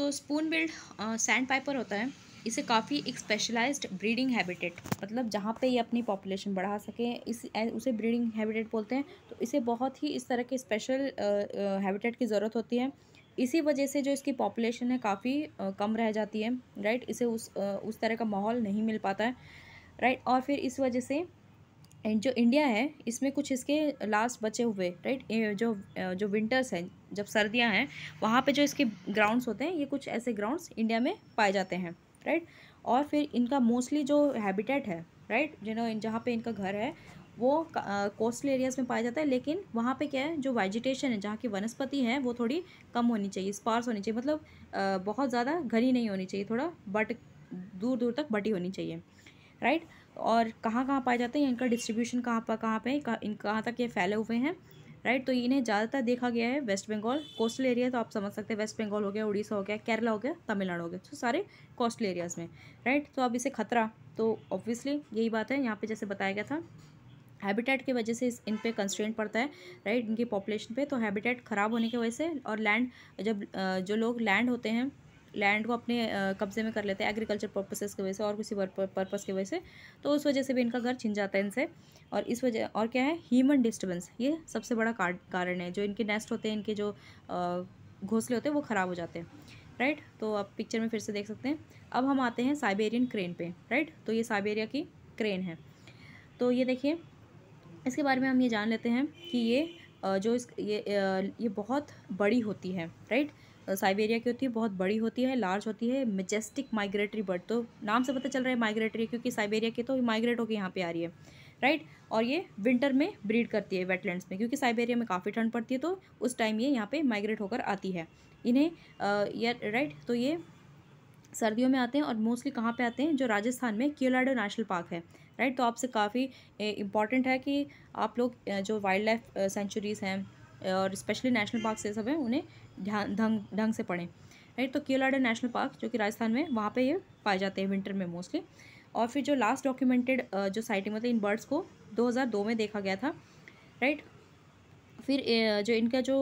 सो spoon billed sandpiper होता है इसे काफ़ी एक स्पेशलाइज्ड ब्रीडिंग हैबिटेट मतलब जहाँ पे ये अपनी पॉपुलेशन बढ़ा सके इस उसे ब्रीडिंग हैबिटेट बोलते हैं तो इसे बहुत ही इस तरह के स्पेशल हैबिटेट की ज़रूरत होती है इसी वजह से जो इसकी पॉपुलेशन है काफ़ी कम रह जाती है राइट इसे उस उस तरह का माहौल नहीं मिल पाता है राइट और फिर इस वजह से एंड जो इंडिया है इसमें कुछ इसके लास्ट बचे हुए राइट जो जो विंटर्स हैं जब सर्दियां हैं वहाँ पे जो इसके ग्राउंड्स होते हैं ये कुछ ऐसे ग्राउंड्स इंडिया में पाए जाते हैं राइट और फिर इनका मोस्टली जो हैबिटेट है राइट जिन्हों जहाँ पे इनका घर है वो कोस्टल एरियाज़ में पाया जाता है लेकिन वहाँ पे क्या है जो वेजिटेशन है जहाँ की वनस्पति है वो थोड़ी कम होनी चाहिए स्पार्स होनी चाहिए मतलब बहुत ज़्यादा घनी नहीं होनी चाहिए थोड़ा बट दूर दूर तक बटी होनी चाहिए राइट right? और कहाँ कहाँ पाए जाते हैं इनका डिस्ट्रीब्यूशन कहाँ पर कहाँ पर इन कहाँ तक ये फैले हुए हैं राइट तो इन्हें ज़्यादातर देखा गया है वेस्ट बंगाल कोस्टल एरिया तो आप समझ सकते हैं वेस्ट बंगाल हो गया उड़ीसा हो गया केरला हो गया तमिलनाडु हो गया तो सारे कोस्टल एरियाज़ में राइट तो अब इसे खतरा तो ऑब्वियसली यही बात है यहाँ पर जैसे बताया गया था हैबिटेट की वजह से इस इन पर कंस्ट्रेंट पड़ता है राइट इनकी पॉपुलेशन पे तो हैबिटेट ख़राब होने की वजह से और लैंड जब जो लोग लैंड होते हैं लैंड को अपने कब्जे में कर लेते हैं एग्रीकल्चर पर्पसेस की वजह से और किसी पर्पस की वजह से तो उस वजह से भी इनका घर छिन जाता है इनसे और इस वजह और क्या है ह्यूमन डिस्टर्बेंस ये सबसे बड़ा कारण है जो इनके नेस्ट होते हैं इनके जो घोंसले होते हैं वो ख़राब हो जाते हैं राइट तो आप पिक्चर में फिर से देख सकते हैं अब हम आते हैं साइबेरियन क्रेन पर राइट तो ये साइबेरिया की क्रेन है तो ये देखिए इसके बारे में हम ये जान लेते हैं कि ये जो इस ये ये बहुत बड़ी होती है राइट साइबेरिया की होती है बहुत बड़ी होती है लार्ज होती है मेजेस्टिक माइग्रेटरी बर्ड तो नाम से पता चल रहा है माइग्रेटरी क्योंकि साइबेरिया के तो माइग्रेट होकर यहाँ पे आ रही है राइट और ये विंटर में ब्रीड करती है वेटलैंड्स में क्योंकि साइबेरिया में काफ़ी ठंड पड़ती है तो उस टाइम ये यहाँ पे माइग्रेट होकर आती है इन्हें राइट तो ये सर्दियों में आते हैं और मोस्टली कहाँ पे आते हैं जो राजस्थान में क्योलाडो नेशनल पार्क है राइट तो आपसे काफ़ी इम्पॉर्टेंट है कि आप लोग जो वाइल्ड लाइफ सेंचुरीज़ हैं और स्पेशली नेशनल पार्क से सब हैं उन्हें ढंग ढंग से पढ़ें राइट तो केलाडा नेशनल पार्क जो कि राजस्थान में वहाँ पे ये पाए जाते हैं विंटर में मोस्टली और फिर जो लास्ट डॉक्यूमेंटेड जो साइटिंग मतलब इन बर्ड्स को 2002 में देखा गया था राइट फिर जो इनका जो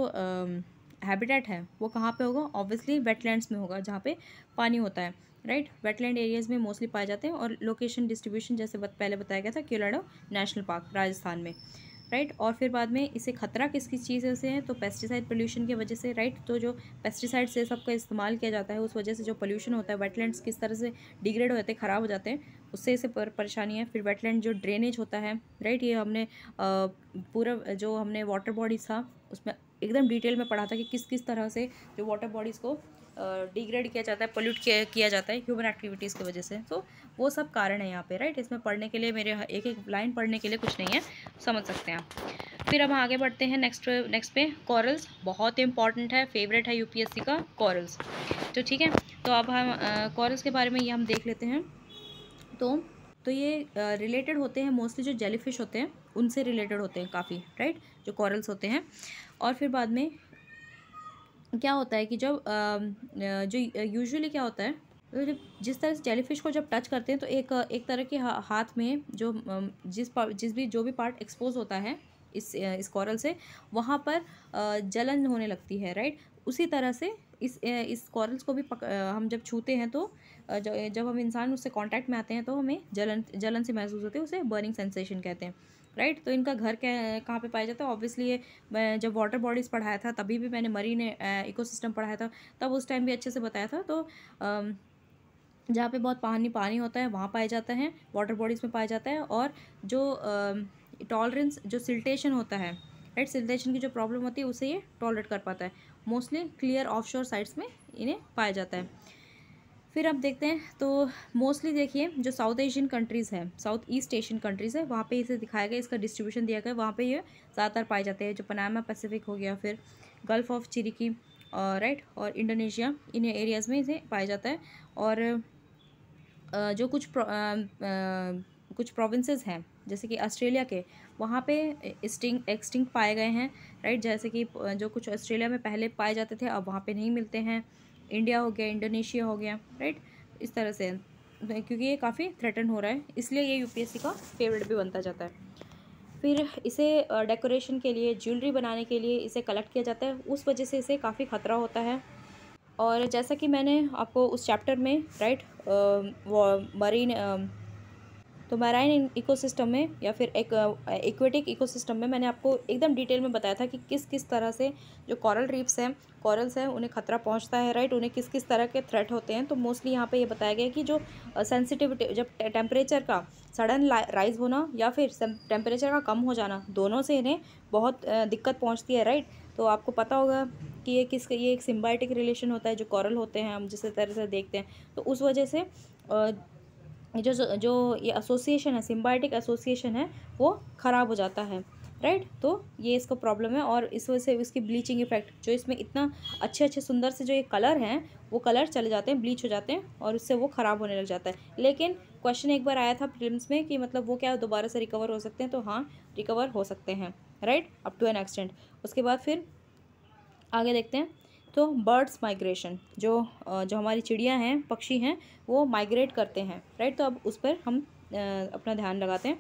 हैबिटेट है वो कहाँ पे होगा ऑब्वियसली वेटलैंड्स में होगा जहाँ पे पानी होता है राइट वेटलैंड एरियाज़ में मोस्टली पाए जाते हैं और लोकेशन डिस्ट्रीब्यूशन जैसे बत, पहले बताया गया था केलाडा नेशनल पार्क राजस्थान में राइट और फिर बाद में इसे खतरा किस किस चीज़ से है तो पेस्टिसाइड पोल्यूशन की वजह से राइट तो जो पेस्टिसाइड से सबका इस्तेमाल किया जाता है उस वजह से जो पोल्यूशन होता है वेटलैंड्स किस तरह से डिग्रेड हो जाते हैं ख़राब हो जाते हैं उससे इसे पर, परेशानी है फिर वेटलैंड जो ड्रेनेज होता है राइट ये हमने पूरा जो हमने वाटर बॉडीज़ था उसमें एकदम डिटेल में पढ़ा था कि किस किस तरह से जो वाटर बॉडीज़ को डिग्रेड किया जाता है पोल्यूट किया, जाता है ह्यूमन एक्टिविटीज़ की वजह से तो वो सब कारण है यहाँ पे राइट इसमें पढ़ने के लिए मेरे एक एक लाइन पढ़ने के लिए कुछ नहीं है समझ सकते हैं आप फिर हम आगे बढ़ते हैं नेक्स्ट नेक्स्ट पे कॉरल्स बहुत इंपॉर्टेंट है फेवरेट है यूपीएससी का कॉरल्स तो ठीक है तो अब हम कॉरल्स के बारे में ये हम देख लेते हैं तो तो ये रिलेटेड होते हैं मोस्टली जो जेलीफिश होते हैं उनसे रिलेटेड होते हैं काफ़ी राइट जो कॉरल्स होते हैं और फिर बाद में क्या होता है कि जब जो यूजुअली क्या होता है मतलब जिस तरह से जेलीफिश को जब टच करते हैं तो एक एक तरह के हा, हाथ में जो जिस जिस भी जो भी पार्ट एक्सपोज होता है इस इस कॉरल से वहाँ पर जलन होने लगती है राइट उसी तरह से इस इस कॉरल्स को भी पक, हम जब छूते हैं तो जब हम इंसान उससे कांटेक्ट में आते हैं तो हमें जलन जलन से महसूस होते हैं उसे बर्निंग सेंसेशन कहते हैं राइट तो इनका घर कहाँ पे पाया जाता है ऑब्वियसली ये जब वाटर बॉडीज़ पढ़ाया था तभी भी मैंने मरीन इकोसिस्टम पढ़ाया था तब उस टाइम भी अच्छे से बताया था तो जहाँ पे बहुत पानी पानी होता है वहाँ पाया जाता है वाटर बॉडीज़ में पाया जाता है और जो टॉलरेंस जो सिल्टेशन होता है राइट सिल्टेशन की जो प्रॉब्लम होती है उसे ये टॉलरेट कर पाता है मोस्टली क्लियर ऑफ साइड्स में इन्हें पाया जाता है फिर आप देखते हैं तो मोस्टली देखिए जो साउथ एशियन कंट्रीज़ हैं साउथ ईस्ट एशियन कंट्रीज़ है वहाँ पे इसे दिखाया गया इसका डिस्ट्रीब्यूशन दिया गया वहाँ पे ये ज़्यादातर पाए जाते हैं जो पनामा पैसिफिक हो गया फिर गल्फ़ ऑफ चिरिकी और राइट और इंडोनेशिया इन एरियाज़ में इसे पाया जाता है और जो कुछ प्र, आ, आ, कुछ प्रोविंसेस हैं जैसे कि ऑस्ट्रेलिया के वहाँ पे स्टिंग एक्सटिंग पाए गए हैं राइट जैसे कि जो कुछ ऑस्ट्रेलिया में पहले पाए जाते थे अब वहाँ पे नहीं मिलते हैं इंडिया हो गया इंडोनेशिया हो गया राइट इस तरह से क्योंकि ये काफ़ी थ्रेटन हो रहा है इसलिए ये यूपीएससी का फेवरेट भी बनता जाता है फिर इसे डेकोरेशन के लिए ज्वेलरी बनाने के लिए इसे कलेक्ट किया जाता है उस वजह से इसे काफ़ी ख़तरा होता है और जैसा कि मैंने आपको उस चैप्टर में राइट मरीन तो मैराइन इकोसिस्टम में या फिर एक एक्वेटिक इकोसिस्टम में मैंने आपको एकदम डिटेल में बताया था कि किस किस तरह से जो कॉरल रीप्स हैं कॉरल्स हैं उन्हें खतरा पहुंचता है राइट उन्हें किस किस तरह के थ्रेट होते हैं तो मोस्टली यहाँ पे ये बताया गया कि जो सेंसिटिविटी जब टेम्परेचर का सडन राइज होना या फिर टेम्परेचर का कम हो जाना दोनों से इन्हें बहुत दिक्कत पहुँचती है राइट तो आपको पता होगा कि ये किस ये एक सिम्बायोटिक रिलेशन होता है जो कॉरल होते हैं हम जिस तरह से देखते हैं तो उस वजह से जो जो ये एसोसिएशन है सिम्बायोटिक एसोसिएशन है वो ख़राब हो जाता है राइट तो ये इसका प्रॉब्लम है और इस वजह से इसकी ब्लीचिंग इफेक्ट जो इसमें इतना अच्छे अच्छे सुंदर से जो ये कलर हैं वो कलर चले जाते हैं ब्लीच हो जाते हैं और उससे वो ख़राब होने लग जाता है लेकिन क्वेश्चन एक बार आया था फिल्म्स में कि मतलब वो क्या दोबारा से रिकवर हो सकते हैं तो हाँ रिकवर हो सकते हैं right up to an extent उसके बाद फिर आगे देखते हैं तो बर्ड्स माइग्रेशन जो जो हमारी चिड़ियाँ हैं पक्षी हैं वो माइग्रेट करते हैं राइट तो अब उस पर हम अपना ध्यान लगाते हैं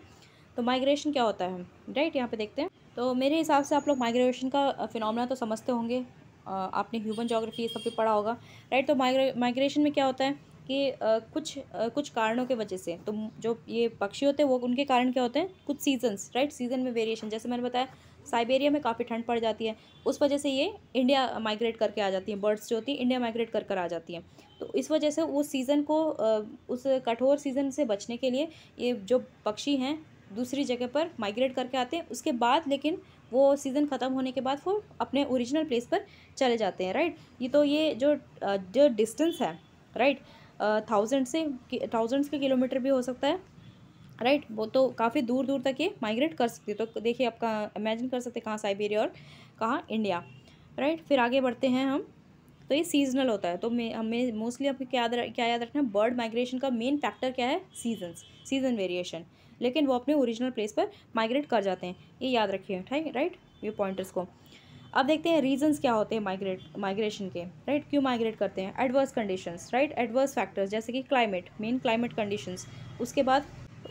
तो माइग्रेशन क्या होता है राइट यहाँ पे देखते हैं तो मेरे हिसाब से आप लोग माइग्रेशन का फिनमिना तो समझते होंगे आपने ह्यूमन जोग्राफी ये सब भी पढ़ा होगा राइट तो माइग्रे माइग्रेशन में क्या होता है कि कुछ कुछ कारणों के वजह से तो जो ये पक्षी होते हैं वो उनके कारण क्या होते हैं कुछ सीजन्स राइट सीज़न में वेरिएशन जैसे मैंने बताया साइबेरिया में काफ़ी ठंड पड़ जाती है उस वजह से ये इंडिया माइग्रेट करके आ जाती हैं बर्ड्स जो होती हैं इंडिया माइग्रेट कर कर आ जाती हैं तो इस वजह से उस सीज़न को उस कठोर सीज़न से बचने के लिए ये जो पक्षी हैं दूसरी जगह पर माइग्रेट करके आते हैं उसके बाद लेकिन वो सीज़न ख़त्म होने के बाद वो अपने ओरिजिनल प्लेस पर चले जाते हैं राइट ये तो ये जो जो डिस्टेंस है राइट थाउजेंड से थाउजेंड्स के किलोमीटर भी हो सकता है राइट वो तो काफ़ी दूर दूर तक ये माइग्रेट कर सकती है तो देखिए आपका इमेजिन कर सकते कहाँ साइबेरिया और कहाँ इंडिया राइट फिर आगे बढ़ते हैं हम तो ये सीजनल होता है तो हमें मोस्टली आपको क्या क्या याद रखना है बर्ड माइग्रेशन का मेन फैक्टर क्या है सीजन्स सीजन वेरिएशन लेकिन वो अपने ओरिजिनल प्लेस पर माइग्रेट कर जाते हैं ये याद रखिए ठीक राइट ये पॉइंटर्स को अब देखते हैं रीजंस क्या होते हैं माइग्रेट माइग्रेशन के राइट क्यों माइग्रेट करते हैं adverse conditions right adverse factors जैसे कि क्लाइमेट मेन क्लाइमेट कंडीशंस उसके बाद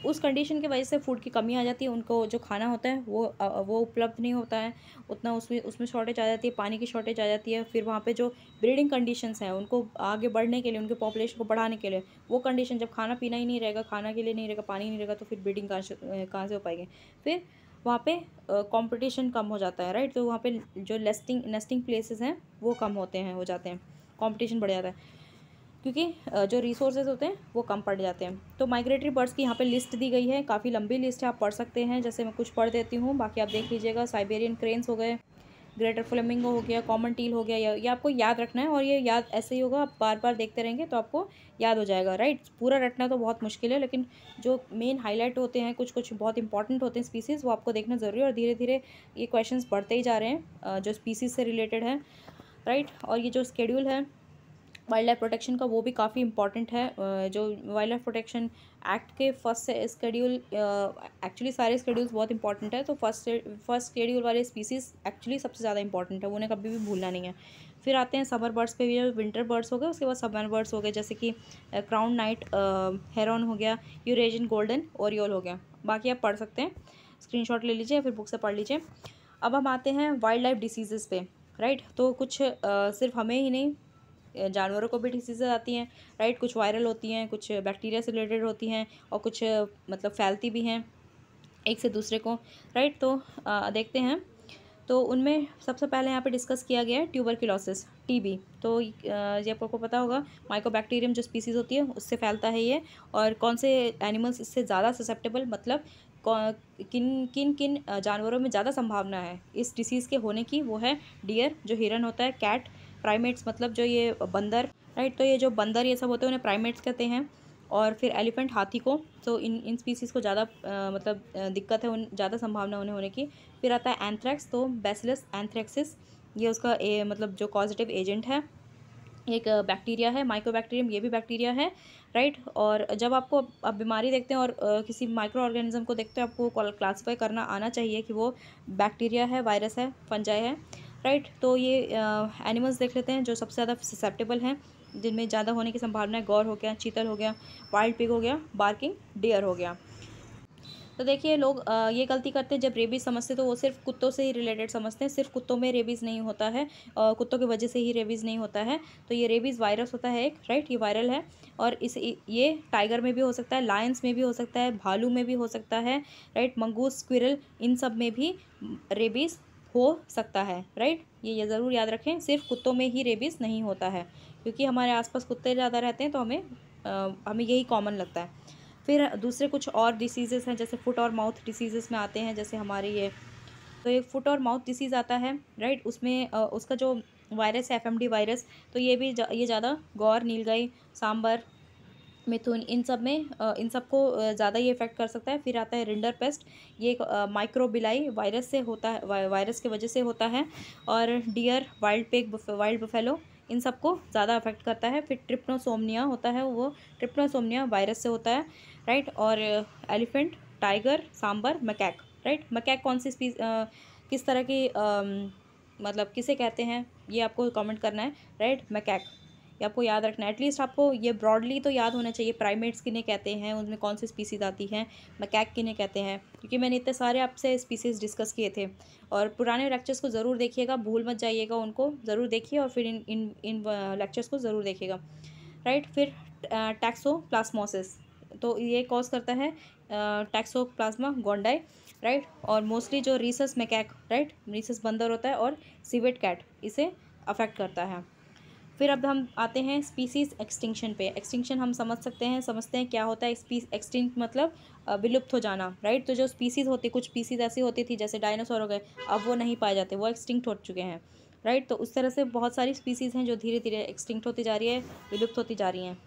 उस कंडीशन की वजह से फूड की कमी आ जाती है उनको जो खाना होता है वो वो उपलब्ध नहीं होता है उतना उसमें उसमें शॉर्टेज आ जाती है पानी की शॉर्टेज आ जाती है फिर वहाँ पे जो ब्रीडिंग कंडीशंस हैं उनको आगे बढ़ने के लिए उनके पॉपुलेशन को बढ़ाने के लिए वो कंडीशन जब खाना पीना ही नहीं रहेगा खाना के लिए नहीं रहेगा पानी नहीं रहेगा तो फिर ब्रीडिंग कहाँ से कहाँ से हो पाएगी फिर वहाँ पर कॉम्पिटिशन कम हो जाता है राइट तो वहाँ पर जो नेस्टिंग नेस्टिंग प्लेसेज हैं वो कम होते हैं हो जाते हैं कॉम्पिटिशन बढ़ जाता है क्योंकि जो रिसोर्सेज होते हैं वो कम पड़ जाते हैं तो माइग्रेटरी बर्ड्स की यहाँ पे लिस्ट दी गई है काफ़ी लंबी लिस्ट है आप पढ़ सकते हैं जैसे मैं कुछ पढ़ देती हूँ बाकी आप देख लीजिएगा साइबेरियन क्रेन्स हो गए ग्रेटर फ्लेमिंगो हो गया कॉमन टील हो गया ये आपको याद रखना है और ये याद ऐसे ही होगा आप बार बार देखते रहेंगे तो आपको याद हो जाएगा राइट पूरा रटना तो बहुत मुश्किल है लेकिन जो मेन हाईलाइट होते हैं कुछ कुछ बहुत इंपॉर्टेंट होते हैं स्पीसीज़ वो आपको देखना ज़रूरी है और धीरे धीरे ये क्वेश्चन बढ़ते ही जा रहे हैं जो स्पीसीज़ से रिलेटेड है राइट और ये जो स्केड्यूल है वाइल्ड लाइफ प्रोटेक्शन का वो भी काफ़ी इंपॉर्टेंट है जो वाइल्ड लाइफ प्रोटेक्शन एक्ट के फर्स्ट स्केड्यूल एक्चुअली सारे स्कड्यूल्स बहुत इंपॉर्टेंट है तो फर्स्ट फर्स्ट स्कड्यूल वाले स्पीसीज़ एक्चुअली सबसे ज़्यादा इंपॉर्टेंट है उन्हें कभी भी भूलना नहीं है फिर आते हैं समर बर्ड्स पे भी विंटर बर्ड्स हो गए उसके बाद समर बर्ड्स हो गए जैसे कि क्राउन नाइट हेरॉन हो गया यूरेजन गोल्डन ओरियोल हो गया बाकी आप पढ़ सकते हैं स्क्रीन ले लीजिए फिर बुक से पढ़ लीजिए अब हम आते हैं वाइल्ड लाइफ डिसीजेज़ पे राइट तो कुछ आ, सिर्फ हमें ही नहीं जानवरों को भी डिसीजेज़ आती हैं राइट कुछ वायरल होती हैं कुछ बैक्टीरिया से रिलेटेड होती हैं और कुछ मतलब फैलती भी हैं एक से दूसरे को राइट तो आ, देखते हैं तो उनमें सबसे पहले यहाँ पे डिस्कस किया गया है ट्यूबर किलोसिस टी बी तो ये आपको पता होगा माइकोबैक्टीरियम जो स्पीसीज़ होती है उससे फैलता है ये और कौन से एनिमल्स इससे ज़्यादा ससेप्टेबल मतलब किन किन किन जानवरों में ज़्यादा संभावना है इस डिसीज़ के होने की वो है डियर जो हिरन होता है कैट प्राइमेट्स मतलब जो ये बंदर राइट तो ये जो बंदर ये सब होते हैं उन्हें प्राइमेट्स कहते हैं और फिर एलिफेंट हाथी को तो इन इन स्पीसीज़ को ज़्यादा मतलब दिक्कत है उन ज़्यादा संभावना उन्हें होने की फिर आता है एंथ्रैक्स तो बेसिलस एंथ्रैक्सिस ये उसका ए, मतलब जो पॉजिटिव एजेंट है एक बैक्टीरिया है माइक्रो बैक्टीरियम ये भी बैक्टीरिया है राइट और जब आपको आप बीमारी देखते हैं और किसी माइक्रो ऑर्गेनिज्म को देखते हैं आपको क्लासीफाई करना आना चाहिए कि वो बैक्टीरिया है वायरस है फंजाई है राइट तो ये एनिमल्स देख लेते हैं जो सबसे ज़्यादा ससेप्टेबल हैं जिनमें ज़्यादा होने की संभावना है गौर हो गया चीतल हो गया वाइल्ड पिग हो गया बार्किंग डियर हो गया तो देखिए लोग ये गलती करते हैं जब रेबीज़ समझते हैं तो वो सिर्फ कुत्तों से ही रिलेटेड समझते हैं सिर्फ कुत्तों में रेबीज़ नहीं होता है कुत्तों की वजह से ही रेबीज़ नहीं होता है तो ये रेबीज़ वायरस होता है एक राइट ये वायरल है और इस ये टाइगर में भी हो सकता है लायंस में भी हो सकता है भालू में भी हो सकता है राइट मंगूस स्क्विरल इन सब में भी रेबीज़ हो सकता है राइट ये ये ज़रूर याद रखें सिर्फ कुत्तों में ही रेबीज़ नहीं होता है क्योंकि हमारे आसपास कुत्ते ज़्यादा रहते हैं तो हमें आ, हमें यही कॉमन लगता है फिर दूसरे कुछ और डिसीज़ेस हैं जैसे फुट और माउथ डिसीज़ेस में आते हैं जैसे हमारे ये तो एक फुट और माउथ डिसीज़ आता है राइट उसमें उसका जो वायरस है एफ वायरस तो ये भी जा, ये ज़्यादा गौर नीलगाई सांबर मिथुन इन सब में इन सब को ज़्यादा ये इफेक्ट कर सकता है फिर आता है रिंडर पेस्ट ये एक माइक्रोबिलाई वायरस से होता है वायरस की वजह से होता है और deer wild pig wild buffalo इन सबको ज़्यादा अफेक्ट करता है फिर ट्रिप्नोसोमनिया होता है वो ट्रिप्नोसोमनिया वायरस से होता है राइट और elephant tiger sambar macaque right macaque कौन सी स्पीज किस तरह की आ, मतलब किसे कहते हैं ये आपको कमेंट करना है राइट मकैक ये आपको याद रखना है एटलीस्ट आपको ये ब्रॉडली तो याद होना चाहिए प्राइमेट्स किन्हें कहते हैं उनमें कौन सी स्पीसीज़ आती हैं मकैक किन्हें कहते हैं क्योंकि मैंने इतने सारे आपसे स्पीसीज़ डिस्कस किए थे और पुराने लेक्चर्स को ज़रूर देखिएगा भूल मत जाइएगा उनको ज़रूर देखिए और फिर इन इन इन लेक्चर्स को ज़रूर देखिएगा राइट फिर टैक्सो प्लास्मोसिस तो ये कॉज करता है टैक्सो प्लाज्मा गोंडाई राइट और मोस्टली जो रीसस मैकैक राइट रीसस बंदर होता है और सीवेट कैट इसे अफेक्ट करता है फिर अब हम आते हैं स्पीसीज एक्सटिंक्शन पे एक्सटिंक्शन हम समझ सकते हैं समझते हैं क्या होता है स्पीस एक्सटिंक्ट मतलब विलुप्त हो जाना राइट तो जो स्पीसीज़ होती कुछ स्पीसीज़ ऐसी होती थी जैसे डायनासोर हो गए अब वो नहीं पाए जाते वो एक्सटिंक्ट हो चुके हैं राइट तो उस तरह से बहुत सारी स्पीसीज़ हैं जो धीरे धीरे एक्सटिंक्ट होती जा रही है विलुप्त होती जा रही हैं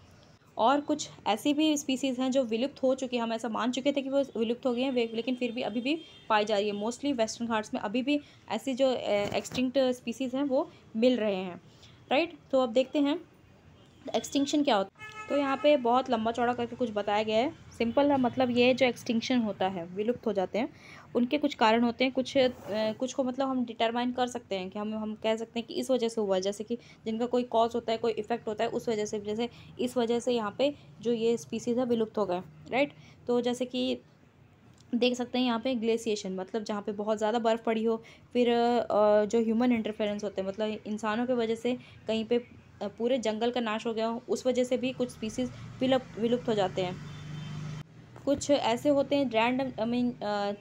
और कुछ ऐसी भी स्पीसीज़ हैं जो विलुप्त हो चुकी हैं हम ऐसा मान चुके थे कि वो विलुप्त हो गए हैं लेकिन फिर भी अभी भी पाई जा रही है मोस्टली वेस्टर्न घाट्स में अभी भी ऐसी जो एक्सटिंक्ट स्पीसीज़ हैं वो मिल रहे हैं राइट तो अब देखते हैं एक्सटिंक्शन क्या होता है तो यहाँ पे बहुत लंबा चौड़ा करके कुछ बताया गया है सिंपल है मतलब ये जो एक्सटिंक्शन होता है विलुप्त हो जाते हैं उनके कुछ कारण होते हैं कुछ कुछ को मतलब हम डिटरमाइन कर सकते हैं कि हम हम कह सकते हैं कि इस वजह से हुआ है जैसे कि जिनका कोई कॉज होता है कोई इफेक्ट होता है उस वजह से जैसे इस वजह से यहाँ पे जो ये स्पीसीज है विलुप्त हो गए राइट तो जैसे कि देख सकते हैं यहाँ पे ग्लेशिएशन मतलब जहाँ पे बहुत ज़्यादा बर्फ़ पड़ी हो फिर जो ह्यूमन इंटरफेरेंस होते हैं मतलब इंसानों की वजह से कहीं पे पूरे जंगल का नाश हो गया हो उस वजह से भी कुछ स्पीसीज विलुप्त विलुप्त हो जाते हैं कुछ ऐसे होते हैं रैंडम आई मीन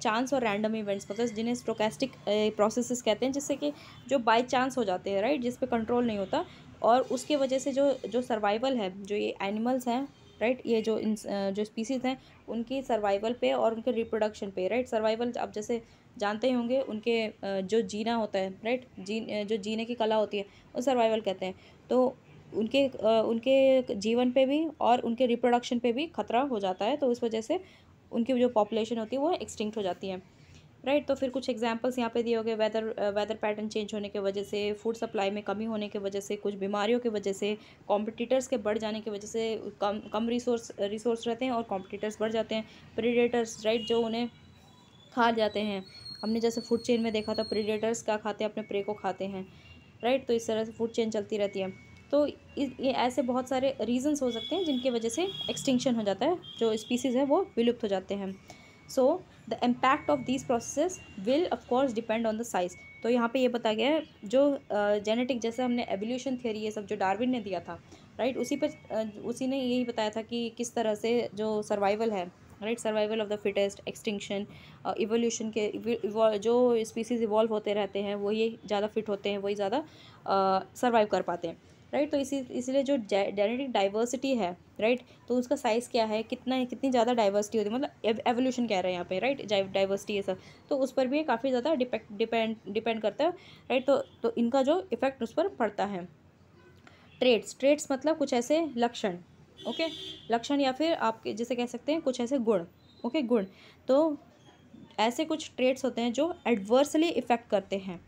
चांस और रैंडम इवेंट्स मतलब जिन्हें स्ट्रोकेस्टिक प्रोसेस कहते हैं जिससे कि जो बाई चांस हो जाते हैं राइट जिस पर कंट्रोल नहीं होता और उसके वजह से जो जो सर्वाइवल है जो ये एनिमल्स हैं राइट ये जो इन जो स्पीसीज़ हैं उनकी सर्वाइवल पे और उनके रिप्रोडक्शन पे राइट सर्वाइवल आप जैसे जानते ही होंगे उनके जो जीना होता है राइट जी जो जीने की कला होती है वो सर्वाइवल कहते हैं तो उनके उनके जीवन पे भी और उनके रिप्रोडक्शन पे भी खतरा हो जाता है तो उस वजह से उनकी जो पॉपुलेशन होती है वो एक्सटिंक्ट हो जाती है राइट तो फिर कुछ एग्जांपल्स यहाँ पे दिए हो गए वेदर वेदर पैटर्न चेंज होने की वजह से फूड सप्लाई में कमी होने की वजह से कुछ बीमारियों की वजह से कॉम्पिटिटर्स के बढ़ जाने की वजह से कम कम रिसोर्स रिसोर्स रहते हैं और कॉम्पिटिटर्स बढ़ जाते हैं प्रीडेटर्स राइट जो उन्हें खा जाते हैं हमने जैसे फूड चेन में देखा था प्रीडेटर्स क्या खाते हैं अपने प्रे को खाते हैं राइट तो इस तरह से फूड चेन चलती रहती है तो ये ऐसे बहुत सारे रीजंस हो सकते हैं जिनकी वजह से एक्सटिंक्शन हो जाता है जो स्पीसीज़ है वो विलुप्त हो जाते हैं so the impact of these process will of course depend on the size तो यहाँ पे ये बताया गया है जो जेनेटिक uh, जैसे हमने एवोल्यूशन थ्योरी ये सब जो डार्विन ने दिया था राइट right? उसी पर उसी ने यही बताया था कि किस तरह से जो सर्वाइवल है right survival of the fittest extinction evolution के जो स्पीसीज इवॉल्व होते रहते हैं वही ज़्यादा फिट होते हैं वही ज़्यादा सर्वाइव uh, कर पाते हैं राइट तो इसी इसलिए जो जेनेटिक डाइवर्सिटी है राइट तो उसका साइज़ क्या है कितना है, कितनी ज़्यादा डाइवर्सिटी होती है मतलब एवोल्यूशन कह रहे हैं यहाँ पे राइट डाइवर्सिटी ये सब तो उस पर भी काफ़ी ज़्यादा डिपेंड डिपेंड करता है राइट तो, तो इनका जो इफेक्ट उस पर पड़ता है ट्रेड्स ट्रेड्स मतलब कुछ ऐसे लक्षण ओके लक्षण या फिर आप जैसे कह सकते हैं कुछ ऐसे गुण ओके गुण तो ऐसे कुछ ट्रेड्स होते हैं जो एडवर्सली इफेक्ट करते हैं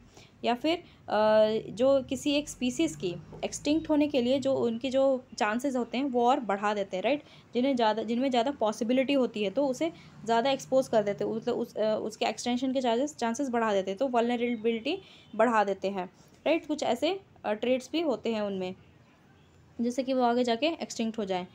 या फिर जो किसी एक स्पीसीज़ की एक्सटिंक्ट होने के लिए जो उनके जो चांसेस होते हैं वो और बढ़ा देते हैं राइट जिन्हें ज़्यादा जिनमें ज़्यादा पॉसिबिलिटी होती है तो उसे ज़्यादा एक्सपोज कर देते हैं मतलब उस, उसके एक्सटेंशन के चार्जेस चांसेस बढ़ा देते हैं तो वलनरेबिलिटी बढ़ा देते हैं राइट कुछ ऐसे ट्रेड्स भी होते हैं उनमें जैसे कि वो आगे जाके एक्सटिंक्ट हो जाए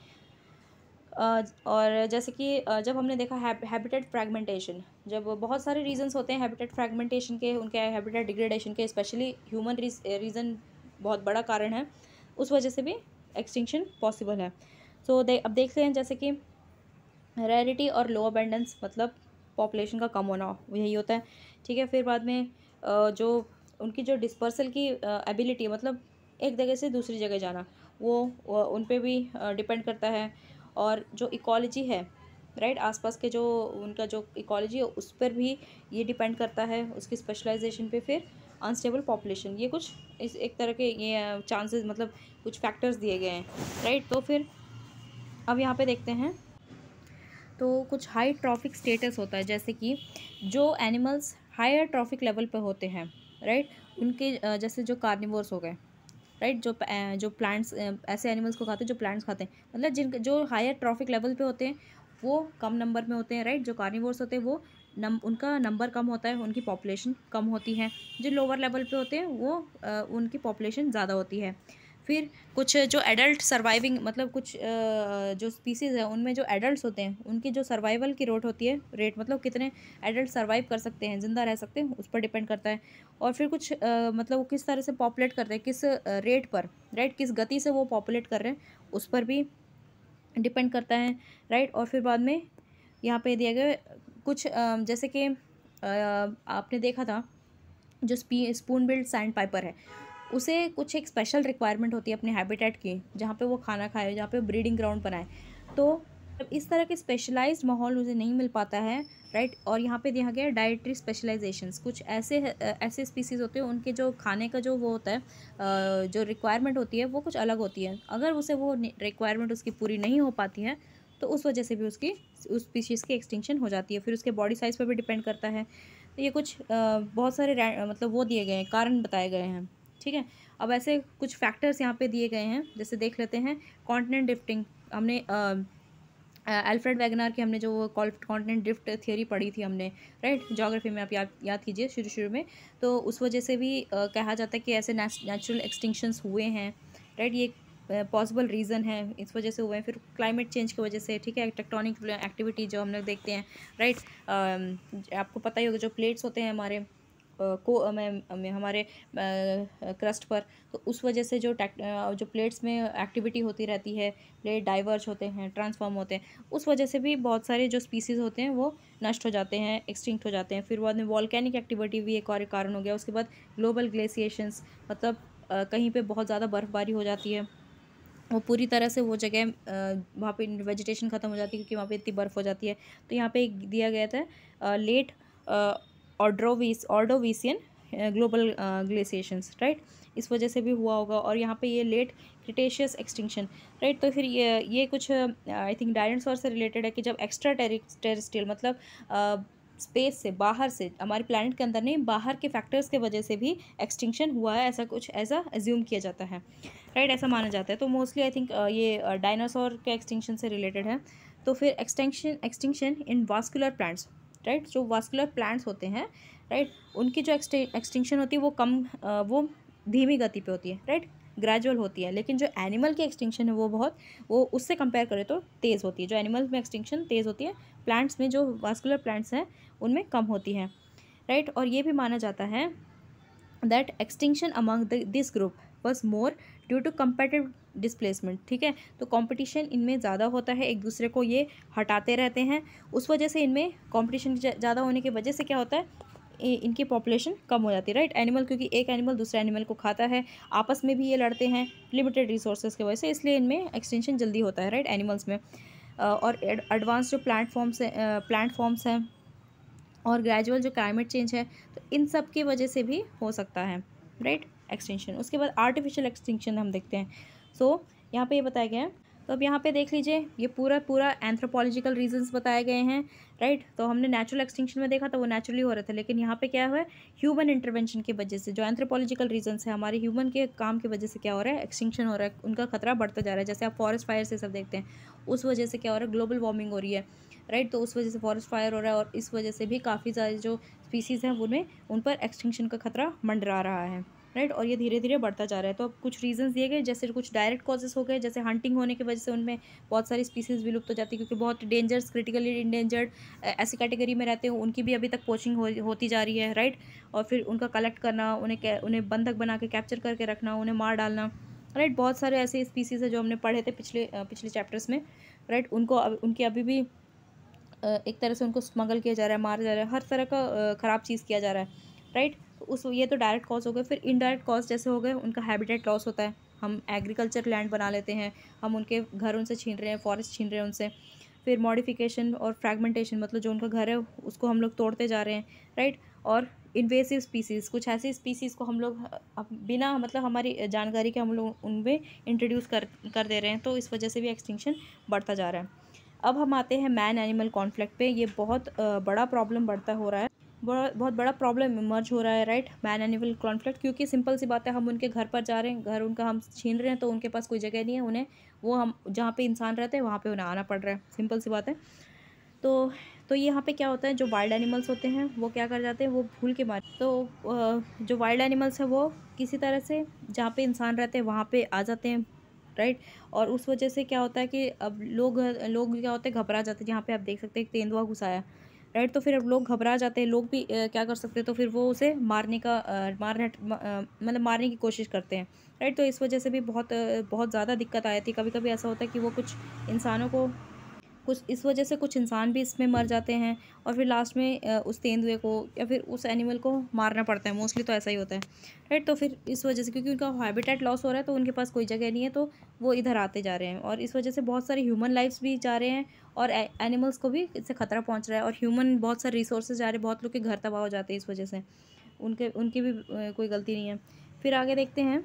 और जैसे कि जब हमने देखा हैबिटेट फ्रैगमेंटेशन जब बहुत सारे रीजंस होते हैं हैबिटेट फ्रैगमेंटेशन के उनके हैबिटेट डिग्रेडेशन के स्पेशली ह्यूमन रीज़न बहुत बड़ा कारण है उस वजह से भी एक्सटिंक्शन पॉसिबल है सो so, दे अब देखते हैं जैसे कि रेरिटी और लो अबेंडेंस मतलब पॉपुलेशन का कम होना यही होता है ठीक है फिर बाद में जो उनकी जो डिस्पर्सल की एबिलिटी मतलब एक जगह से दूसरी जगह जाना वो उन पर भी डिपेंड करता है और जो इकोलॉजी है राइट आसपास के जो उनका जो इकोलॉजी है उस पर भी ये डिपेंड करता है उसकी स्पेशलाइजेशन पे फिर अनस्टेबल पॉपुलेशन ये कुछ इस एक तरह के ये चांसेस मतलब कुछ फैक्टर्स दिए गए हैं राइट तो फिर अब यहाँ पे देखते हैं तो कुछ हाई ट्रॉफिक स्टेटस होता है जैसे कि जो एनिमल्स हायर ट्रॉफिक लेवल पर होते हैं राइट उनके जैसे जो कार्निवर्स हो गए राइट जो जो प्लांट्स ऐसे एनिमल्स को खाते हैं जो प्लांट्स खाते हैं मतलब जिन जो हायर ट्रॉफिक लेवल पे होते हैं वो कम नंबर में होते हैं राइट जो कार्निवोर्स होते हैं वो नम उनका नंबर कम होता है उनकी पॉपुलेशन कम होती है जो लोअर लेवल पे होते हैं वो आ, उनकी पॉपुलेशन ज़्यादा होती है फिर कुछ जो एडल्ट सर्वाइविंग मतलब कुछ जो स्पीसीज़ है उनमें जो एडल्ट होते हैं उनकी जो सर्वाइवल की रोट होती है रेट मतलब कितने एडल्ट सर्वाइव कर सकते हैं ज़िंदा रह सकते हैं उस पर डिपेंड करता है और फिर कुछ मतलब वो किस तरह से पॉपुलेट करते हैं किस रेट पर राइट किस गति से वो पॉपुलेट कर रहे हैं उस पर भी डिपेंड करता है राइट और फिर बाद में यहाँ पे दिया गया कुछ जैसे कि आपने देखा था जो स्पून बिल्ड सैंड पाइपर है उसे कुछ एक स्पेशल रिक्वायरमेंट होती है अपने हैबिटेट की जहाँ पे वो खाना खाए जहाँ पे ब्रीडिंग ग्राउंड बनाए तो इस तरह के स्पेशलाइज्ड माहौल उसे नहीं मिल पाता है राइट और यहाँ पे दिया गया डाइट्री स्पेशलाइजेशन कुछ ऐसे ऐसे स्पीसीज़ होते हैं उनके जो खाने का जो वो होता है जो रिक्वायरमेंट होती है वो कुछ अलग होती है अगर उसे वो रिक्वायरमेंट उसकी पूरी नहीं हो पाती है तो उस वजह से भी उसकी उस स्पीशीज़ की एक्सटिंक्शन हो जाती है फिर उसके बॉडी साइज़ पर भी डिपेंड करता है तो ये कुछ बहुत सारे मतलब वो दिए गए हैं कारण बताए गए हैं ठीक है अब ऐसे कुछ फैक्टर्स यहाँ पे दिए गए हैं जैसे देख लेते हैं कॉन्टिनेंट डिफ्टिंग हमने एल्फ्रेड वैगनार की हमने जो कॉन्टिनेंट ड्रिफ्ट थियोरी पढ़ी थी हमने राइट जोग्राफी में आप याद याद कीजिए शुरू शुरू में तो उस वजह से भी आ, कहा जाता है कि ऐसे नेचुरल एक्सटिंक्शंस हुए हैं राइट ये पॉसिबल रीज़न है इस वजह से हुए हैं फिर क्लाइमेट चेंज की वजह से ठीक है टेक्टोनिक एक्टिविटी जो हम लोग देखते हैं राइट आपको पता ही होगा जो प्लेट्स होते हैं हमारे को में हमारे क्रस्ट पर तो उस वजह से जो जो प्लेट्स में एक्टिविटी होती रहती है प्लेट डाइवर्ज होते हैं ट्रांसफॉर्म होते हैं उस वजह से भी बहुत सारे जो स्पीसीज़ होते हैं वो नष्ट हो जाते हैं एक्सटिंक्ट हो जाते हैं फिर बाद में वॉल्केनिक एक्टिविटी भी एक और एक कारण हो गया उसके बाद ग्लोबल ग्लेसिएशंस मतलब कहीं पर बहुत ज़्यादा बर्फ़बारी हो जाती है वो पूरी तरह से वो जगह वहाँ पे वेजिटेशन ख़त्म हो जाती है क्योंकि वहाँ पे इतनी बर्फ़ हो जाती है तो यहाँ पे दिया गया था late Ordovician Ordovician global glaciations right इस वजह से भी हुआ होगा और यहाँ पे ये लेट क्रिटेशियस एक्सटिंक्शन राइट तो फिर ये ये कुछ आई थिंक डायनासोर से रिलेटेड है कि जब एक्स्ट्रा टेरिस्टियल मतलब uh, स्पेस से बाहर से हमारे प्लानट के अंदर नहीं बाहर के फैक्टर्स के वजह से भी एक्सटिंक्शन हुआ है ऐसा कुछ ऐसा एज्यूम किया जाता है राइट right, ऐसा माना जाता है तो मोस्टली आई थिंक ये डायनासोर uh, के एक्सटिंक्शन से रिलेटेड है तो फिर extension extinction in vascular plants right जो वास्कुलर प्लांट्स होते हैं राइट उनकी जो एक्सटिंक्शन होती है वो कम वो धीमी गति पे होती है राइट ग्रेजुअल होती है लेकिन जो एनिमल की एक्सटिंक्शन है वो बहुत वो उससे कंपेयर करें तो तेज़ होती है जो एनिमल में एक्सटिंक्शन तेज़ होती है प्लांट्स में जो वास्कुलर प्लांट्स हैं उनमें कम होती है राइट और ये भी माना जाता है that extinction among this group was more due to competitive displacement ठीक है तो कंपटीशन इनमें ज़्यादा होता है एक दूसरे को ये हटाते रहते हैं उस वजह से इनमें कंपटीशन ज़्यादा होने की वजह से क्या होता है इनकी पॉपुलेशन कम हो जाती है राइट एनिमल क्योंकि एक एनिमल दूसरे एनिमल को खाता है आपस में भी ये लड़ते हैं लिमिटेड रिसोर्सेज की वजह से इसलिए इनमें एक्सटेंशन जल्दी होता है राइट एनिमल्स में और एडवांस जो प्लांट फॉर्म्स हैं प्लांट फॉर्म्स हैं और ग्रेजुअल जो क्लाइमेट चेंज है तो इन सब की वजह से भी हो सकता है राइट एक्सटेंशन उसके बाद आर्टिफिशियल एक्सटेंशन हम देखते हैं सो so, यहाँ पे ये यह बताया गया है तो अब यहाँ पे देख लीजिए ये पूरा पूरा एंथ्रोपोलॉजिकल रीजंस बताए गए हैं राइट तो हमने नेचुरल एक्सटिंक्शन में देखा तो वो नेचुरली हो रहे थे लेकिन यहाँ पे क्या हुआ ह्यूमन इंटरवेंशन की वजह से जो एंथ्रोपोलॉजिकल रीजंस है हमारे ह्यूमन के काम की वजह से क्या हो रहा है एक्सटिंक्शन हो रहा है उनका खतरा बढ़ता जा रहा है जैसे आप फॉरेस्ट फायर से सब देखते हैं उस वजह से क्या हो रहा है ग्लोबल वार्मिंग हो रही है राइट तो उस वजह से फॉरेस्ट फायर हो रहा है और इस वजह से भी काफ़ी सारे जो स्पीसीज़ हैं उनमें उन पर एक्सटिंक्शन का खतरा मंडरा रहा है राइट और ये धीरे धीरे बढ़ता जा रहा है तो अब कुछ रीजंस दिए गए जैसे कुछ डायरेक्ट कॉजेस हो गए जैसे हंटिंग होने की वजह से उनमें बहुत सारी स्पीसीज विलुप्त हो जाती है क्योंकि बहुत डेंजर्स क्रिटिकली इंडेंजर्ड ऐसी कैटेगरी में रहते हैं उनकी भी अभी तक पोचिंग हो, होती जा रही है राइट और फिर उनका कलेक्ट करना उन्हें उन्हें बंधक बना के कैप्चर करके रखना उन्हें मार डालना राइट बहुत सारे ऐसे स्पीसीज़ है जो हमने पढ़े थे पिछले पिछले चैप्टर्स में राइट उनको अब उनकी अभी भी एक तरह से उनको स्मगल किया जा रहा है मारा जा रहा है हर तरह का ख़राब चीज़ किया जा रहा है राइट तो उस ये तो डायरेक्ट कॉज हो गए फिर इनडायरेक्ट कॉज जैसे हो गए उनका हैबिटेट लॉस होता है हम एग्रीकल्चर लैंड बना लेते हैं हम उनके घर उनसे छीन रहे हैं फॉरेस्ट छीन रहे हैं उनसे फिर मॉडिफिकेशन और फ्रैगमेंटेशन मतलब जो उनका घर है उसको हम लोग तोड़ते जा रहे हैं राइट और इन्वेसिव स्पीसीज़ कुछ ऐसी स्पीसीज़ को हम लोग बिना मतलब हमारी जानकारी के हम लोग उनमें इंट्रोड्यूस कर कर दे रहे हैं तो इस वजह से भी एक्सटिंक्शन बढ़ता जा रहा है अब हम आते हैं मैन एनिमल कॉन्फ्लिक्ट ये बहुत बड़ा प्रॉब्लम बढ़ता हो रहा है बड़ा बहुत बड़ा प्रॉब्लम इमर्ज हो रहा है राइट मैन एनिमल कॉन्फ्लिक्ट क्योंकि सिंपल सी बात है हम उनके घर पर जा रहे हैं घर उनका हम छीन रहे हैं तो उनके पास कोई जगह नहीं है उन्हें वो हम जहाँ पे इंसान रहते हैं वहाँ पे उन्हें आना पड़ रहा है सिंपल सी बात है तो तो यहाँ पे क्या होता है जो वाइल्ड एनिमल्स होते हैं वो क्या कर जाते हैं वो भूल के मार तो जो वाइल्ड एनिमल्स हैं वो किसी तरह से जहाँ पे इंसान रहते हैं वहाँ पर आ जाते हैं राइट और उस वजह से क्या होता है कि अब लोग लोग क्या होते हैं घबरा जाते हैं यहाँ पे आप देख सकते हैं तेंदुआ घुसाया राइट तो फिर अब लोग घबरा जाते हैं लोग भी क्या कर सकते हैं तो फिर वो उसे मारने का मारने मतलब मारने की कोशिश करते हैं राइट तो इस वजह से भी बहुत बहुत ज़्यादा दिक्कत आ जाती है कभी कभी ऐसा होता है कि वो कुछ इंसानों को कुछ इस वजह से कुछ इंसान भी इसमें मर जाते हैं और फिर लास्ट में उस तेंदुए को या फिर उस एनिमल को मारना पड़ता है मोस्टली तो ऐसा ही होता है राइट तो फिर इस वजह से क्योंकि उनका हैबिटेट लॉस हो रहा है तो उनके पास कोई जगह नहीं है तो वो इधर आते जा रहे हैं और इस वजह से बहुत सारे ह्यूमन लाइफ्स भी जा रहे हैं और एनिमल्स को भी इससे खतरा पहुँच रहा है और ह्यूमन बहुत सारे रिसोर्सेज जा रहे हैं बहुत लोग के घर तबाह हो जाते हैं इस वजह से उनके उनकी भी कोई गलती नहीं है फिर आगे देखते हैं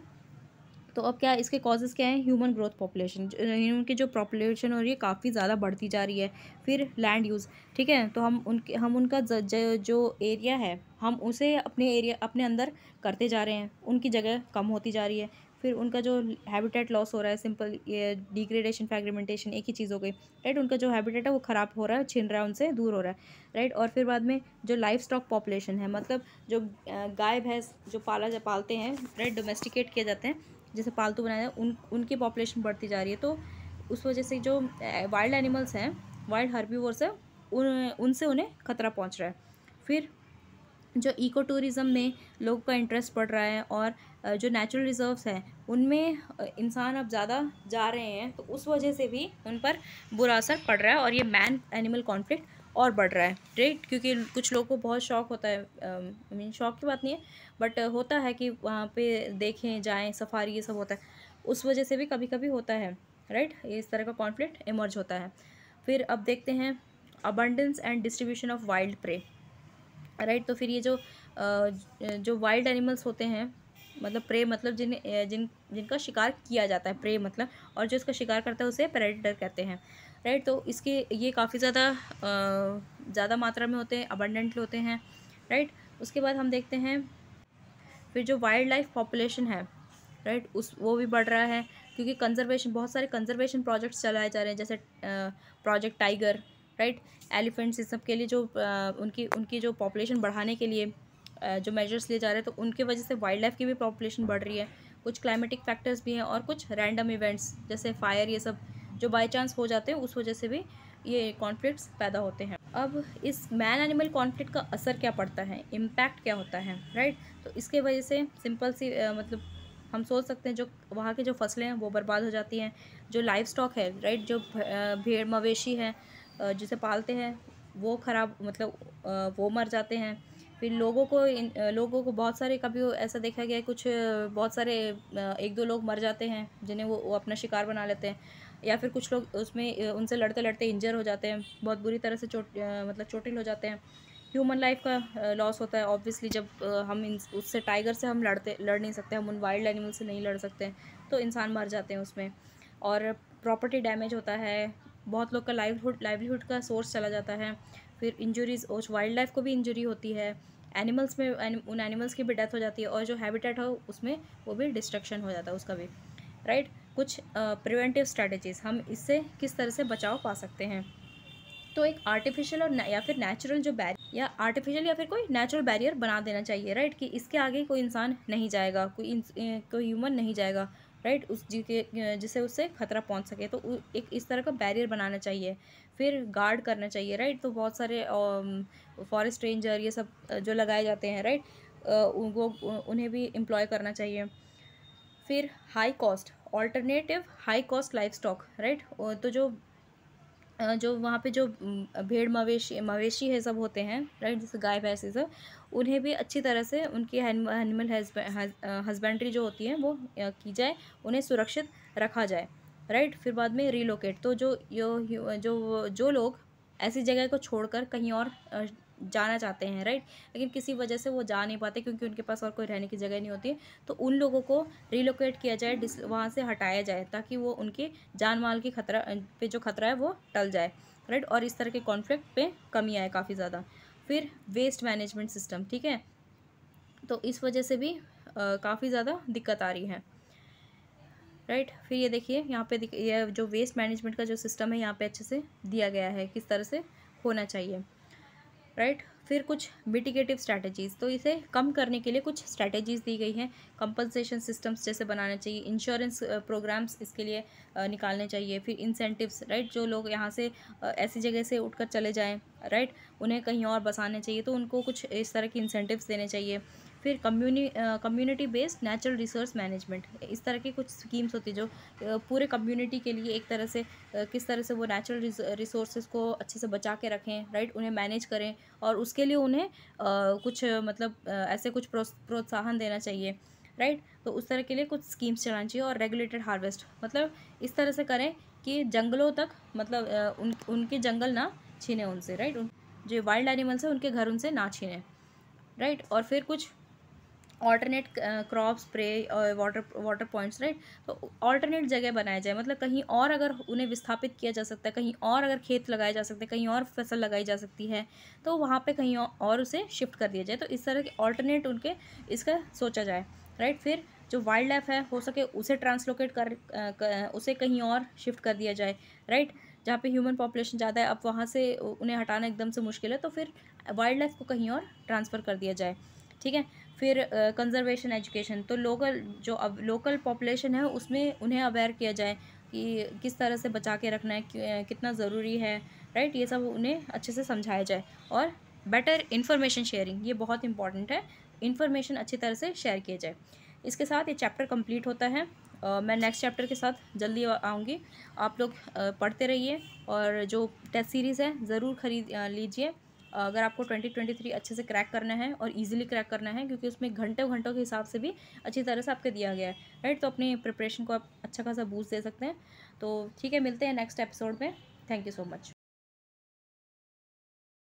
तो अब क्या इसके कॉजेज़ क्या हैं ह्यूमन ग्रोथ पॉपुलेशन ह्यूमन की जो पॉपुलेशन हो रही है काफ़ी ज़्यादा बढ़ती जा रही है फिर लैंड यूज़ ठीक है तो हम उनके हम उनका जो एरिया है हम उसे अपने एरिया अपने अंदर करते जा रहे हैं उनकी जगह कम होती जा रही है फिर उनका जो हैबिटेट लॉस हो रहा है सिंपल ये डिग्रेडेशन फ्रेगमेंटेशन एक ही चीज़ हो गई राइट उनका जो हैबिटेट है वो ख़राब हो रहा है छिन रहा है उनसे दूर हो रहा है राइट और फिर बाद में जो लाइफ स्टॉक पॉपुलेशन है मतलब जो गाय भैंस जो पाला जा पालते हैं राइट डोमेस्टिकेट किए जाते हैं जैसे पालतू बनाए जाए उन उनकी पॉपुलेशन बढ़ती जा रही है तो उस वजह से जो वाइल्ड एनिमल्स हैं वाइल्ड हर्बीवर्स हैं उन उनसे उन्हें खतरा पहुंच रहा है फिर जो इको टूरिज़म में लोगों का इंटरेस्ट बढ़ रहा है और जो नेचुरल रिजर्व्स हैं उनमें इंसान अब ज़्यादा जा रहे हैं तो उस वजह से भी उन पर बुरा असर पड़ रहा है और ये मैन एनिमल कॉन्फ्लिक्ट और बढ़ रहा है राइट क्योंकि कुछ लोगों को बहुत शौक होता है आई मीन शौक की बात नहीं है बट होता है कि वहाँ पे देखें जाएं सफारी ये सब होता है उस वजह से भी कभी कभी होता है राइट इस तरह का कॉन्फ्लिक्ट इमर्ज होता है फिर अब देखते हैं abundance and distribution of wild prey right तो फिर ये जो जो वाइल्ड एनिमल्स होते हैं मतलब प्रे मतलब जिन जिन जिनका शिकार किया जाता है प्रे मतलब और जो इसका शिकार करता है उसे प्रेडेटर कहते हैं राइट तो इसके ये काफ़ी ज़्यादा ज़्यादा मात्रा में होते हैं अबंडेंट होते हैं राइट उसके बाद हम देखते हैं फिर जो वाइल्ड लाइफ पॉपुलेशन है राइट उस वो भी बढ़ रहा है क्योंकि कंजर्वेशन बहुत सारे कंजर्वेशन प्रोजेक्ट्स चलाए जा रहे हैं जैसे प्रोजेक्ट टाइगर राइट एलिफेंट्स इस सब के लिए जो आ, उनकी उनकी जो पॉपुलेशन बढ़ाने के लिए आ, जो मेजर्स लिए जा रहे हैं तो उनके वजह से वाइल्ड लाइफ की भी पॉपुलेशन बढ़ रही है कुछ क्लाइमेटिक फैक्टर्स भी हैं और कुछ रैंडम इवेंट्स जैसे फायर ये सब जो बाई चांस हो जाते हैं उस वजह से भी ये कॉन्फ्लिक्ट पैदा होते हैं अब इस मैन एनिमल कॉन्फ्लिक्ट का असर क्या पड़ता है इम्पैक्ट क्या होता है राइट तो इसके वजह से सिंपल सी आ, मतलब हम सोच सकते हैं जो वहाँ की जो फसलें हैं वो बर्बाद हो जाती हैं जो लाइफ स्टॉक है राइट जो भेड़ मवेशी है जिसे पालते हैं वो ख़राब मतलब वो मर जाते हैं फिर लोगों को इन लोगों को बहुत सारे कभी ऐसा देखा गया कुछ बहुत सारे एक दो लोग मर जाते हैं जिन्हें वो, वो अपना शिकार बना लेते हैं या फिर कुछ लोग उसमें उनसे लड़ते लड़ते इंजर हो जाते हैं बहुत बुरी तरह से चोट मतलब चोटिल हो जाते हैं ह्यूमन लाइफ का लॉस होता है ऑब्वियसली जब हम इन उससे टाइगर से हम लड़ते लड़ नहीं सकते हम उन वाइल्ड एनिमल से नहीं लड़ सकते तो इंसान मर जाते हैं उसमें और प्रॉपर्टी डैमेज होता है बहुत लोग का लाइवलीहुड लाइवलीहुड का सोर्स चला जाता है फिर इंजुरीज और वाइल्ड लाइफ को भी इंजरी होती है एनिमल्स में उन एनिमल्स की भी डेथ हो जाती है और जो हैबिटेट हो उसमें वो भी डिस्ट्रक्शन हो जाता है उसका भी राइट right? कुछ प्रिवेंटिव स्ट्रैटेजीज़ हम इससे किस तरह से बचाव पा सकते हैं तो एक आर्टिफिशियल और या फिर नेचुरल जो बैर या आर्टिफिशियल या फिर कोई नेचुरल बैरियर बना देना चाहिए राइट कि इसके आगे कोई इंसान नहीं जाएगा कोई कोई ह्यूमन नहीं जाएगा राइट उस जी के जिससे उससे खतरा पहुंच सके तो एक इस तरह का बैरियर बनाना चाहिए फिर गार्ड करना चाहिए राइट तो बहुत सारे फॉरेस्ट रेंजर ये सब जो लगाए जाते हैं राइट वो उन्हें भी एम्प्लॉय करना चाहिए फिर high cost alternative high cost livestock right तो जो जो वहाँ पे जो भेड़ मवेशी मवेशी है सब होते हैं राइट जैसे गाय भैंस सब उन्हें भी अच्छी तरह से उनकी एनिमल हस्बेंड्री जो होती है वो की जाए उन्हें सुरक्षित रखा जाए राइट फिर बाद में रिलोकेट तो जो यो, जो जो लोग ऐसी जगह को छोड़कर कहीं और जाना चाहते हैं राइट लेकिन किसी वजह से वो जा नहीं पाते क्योंकि उनके पास और कोई रहने की जगह नहीं होती तो उन लोगों को रिलोकेट किया जाए डिस वहाँ से हटाया जाए ताकि वो उनके जान माल की खतरा पे जो खतरा है वो टल जाए राइट और इस तरह के कॉन्फ्लिक्ट पे कमी आए काफ़ी ज़्यादा फिर वेस्ट मैनेजमेंट सिस्टम ठीक है तो इस वजह से भी काफ़ी ज़्यादा दिक्कत आ रही है राइट फिर ये देखिए यहाँ पे यह जो वेस्ट मैनेजमेंट का जो सिस्टम है यहाँ पे अच्छे से दिया गया है किस तरह से होना चाहिए राइट फिर कुछ मिटिगेटिव स्ट्रैटेजीज़ तो इसे कम करने के लिए कुछ स्ट्रैटेजीज़ दी गई हैं कंपनसेशन सिस्टम्स जैसे बनाने चाहिए इंश्योरेंस प्रोग्राम्स इसके लिए निकालने चाहिए फिर इंसेंटिव्स राइट जो लोग यहाँ से ऐसी जगह से उठकर चले जाएँ राइट उन्हें कहीं और बसाने चाहिए तो उनको कुछ इस तरह के इंसेंटिव्स देने चाहिए फिर कम्यूनि community based natural resource management इस तरह की कुछ स्कीम्स होती जो पूरे कम्युनिटी के लिए एक तरह से किस तरह से वो नेचुरल रिसोर्सेज को अच्छे से बचा के रखें राइट उन्हें मैनेज करें और उसके लिए उन्हें कुछ मतलब ऐसे कुछ प्रोत्साहन देना चाहिए राइट तो उस तरह के लिए कुछ स्कीम्स चलानी चाहिए और रेगुलेटेड हार्वेस्ट मतलब इस तरह से करें कि जंगलों तक मतलब उन उनके जंगल ना छीने उनसे राइट उन, जो वाइल्ड एनिमल्स हैं उनके घर उनसे ना छीने राइट और फिर कुछ ऑल्टरनेट क्रॉप स्प्रे और वाटर वाटर पॉइंट्स राइट तो ऑल्टरनेट जगह बनाए जाए मतलब कहीं और अगर उन्हें विस्थापित किया जा सकता है कहीं और अगर खेत लगाए जा सकते हैं कहीं और फसल लगाई जा सकती है तो वहाँ पे कहीं और उसे शिफ्ट कर दिया जाए तो इस तरह के ऑल्टरनेट उनके इसका सोचा जाए राइट फिर जो वाइल्ड लाइफ है हो सके उसे ट्रांसलोकेट कर, uh, कर उसे कहीं और शिफ्ट कर दिया जाए राइट जहाँ पे ह्यूमन पॉपुलेशन ज़्यादा है अब वहाँ से उन्हें हटाना एकदम से मुश्किल है तो फिर वाइल्ड लाइफ को कहीं और ट्रांसफ़र कर दिया जाए ठीक है फिर कंजर्वेशन एजुकेशन तो लोकल जो अब लोकल पॉपुलेशन है उसमें उन्हें अवेयर किया जाए कि किस तरह से बचा के रखना है कितना ज़रूरी है राइट ये सब उन्हें अच्छे से समझाया जाए और बेटर इन्फॉर्मेशन शेयरिंग ये बहुत इंपॉर्टेंट है इन्फॉर्मेशन अच्छी तरह से शेयर किया जाए इसके साथ ये चैप्टर कंप्लीट होता है uh, मैं नेक्स्ट चैप्टर के साथ जल्दी आऊँगी आप लोग पढ़ते रहिए और जो टेस्ट सीरीज़ है ज़रूर खरीद लीजिए अगर आपको 2023 अच्छे से क्रैक करना है और इजीली क्रैक करना है क्योंकि उसमें घंटों घंटों के हिसाब से भी अच्छी तरह से आपके दिया गया है राइट तो अपनी प्रिपरेशन को आप अच्छा खासा बूस्ट दे सकते हैं तो ठीक है मिलते हैं नेक्स्ट एपिसोड में थैंक यू सो मच